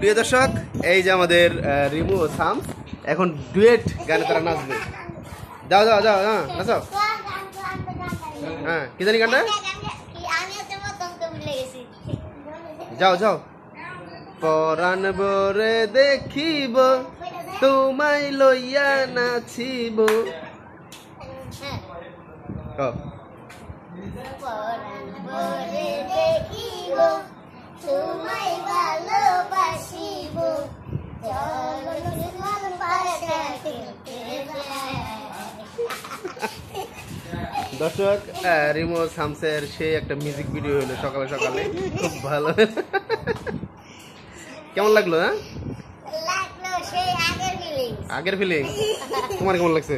প্রিয় দর্শক এই যে আমাদের রিমু ও সামস এখন ডুয়েট গানে তারা নাচবে যাও যাও যাও হ্যাঁ নাচাও হ্যাঁ কি জানি গানটা যাও যাও পরাণ বরে দেখিব তোমায় লইয়া নাচিব পরাণ বরে দেখিব তোমায় দর্শক রিমো শামসের সেই একটা মিউজিক ভিডিও হলো সকালে সকালে খুব ভালো কেমন লাগলো হ্যাঁ আগের ফিলিং তোমার কেমন লাগছে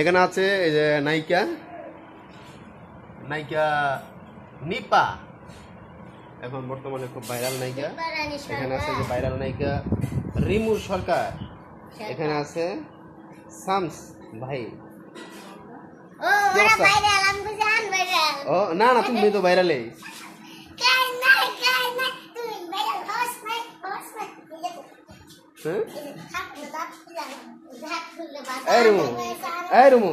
এখানে আছে এই যে নায়িকা নায়িকা নিপা এখন বর্তমানে খুব ভাইরাল নায়িকা এখানে আছে যে ভাইরাল নায়িকা রিমু সরকার এখানে আছে শামস ভাই ও না না তুমি তো ভাইরালে হ্যাঁ এই রুমু এই রুমু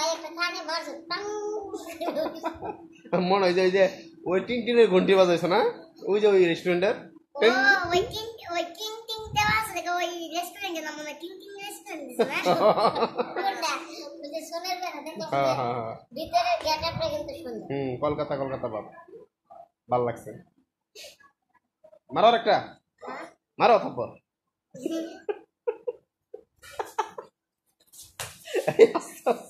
মনে হয় যে ওই যে ওই টিং টিনের ঘন্টি বাজাইছো না ওই যে ওই রেস্টুরেন্টের হ্যাঁ, হ্যাঁ, হ্যাঁ। কলকাতা কলকাতা বাবা ভাল লাগছে মারো একটা মারো থাপ্পর Yes.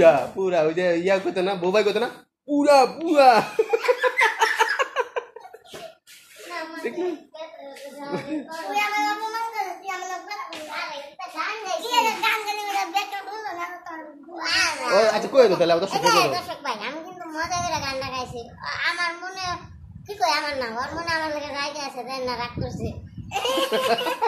পুরা পুরা ওই যে ইয়া কইতো না বৌবাই কইতো না পুরা পুরা কিন্তু মজা করে গান লাগাইছি আমার মনে কি কই আমার না ওর মনে আমার লাগে রাগ আছে না রাগ করছে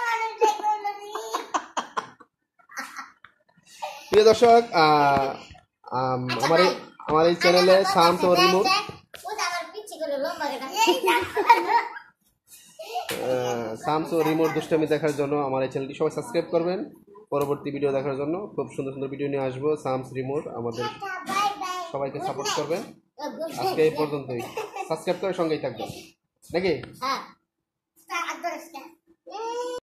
প্রিয় দর্শক আমার আচ্ছা, আমার এই চ্যানেলে সাম তোমার রিমোট সামসো রিমোট দুষ্টামি দেখার জন্য আমার এই চ্যানেলটি সবাই সাবস্ক্রাইব করবেন পরবর্তী ভিডিও দেখার জন্য খুব সুন্দর সুন্দর ভিডিও নিয়ে আসবো সামস রিমোট আমাদের আচ্ছা, সবাইকে সাপোর্ট করবেন আজকে এই পর্যন্তই সাবস্ক্রাইব করে সঙ্গেই থাকবেন নাকি হ্যাঁ।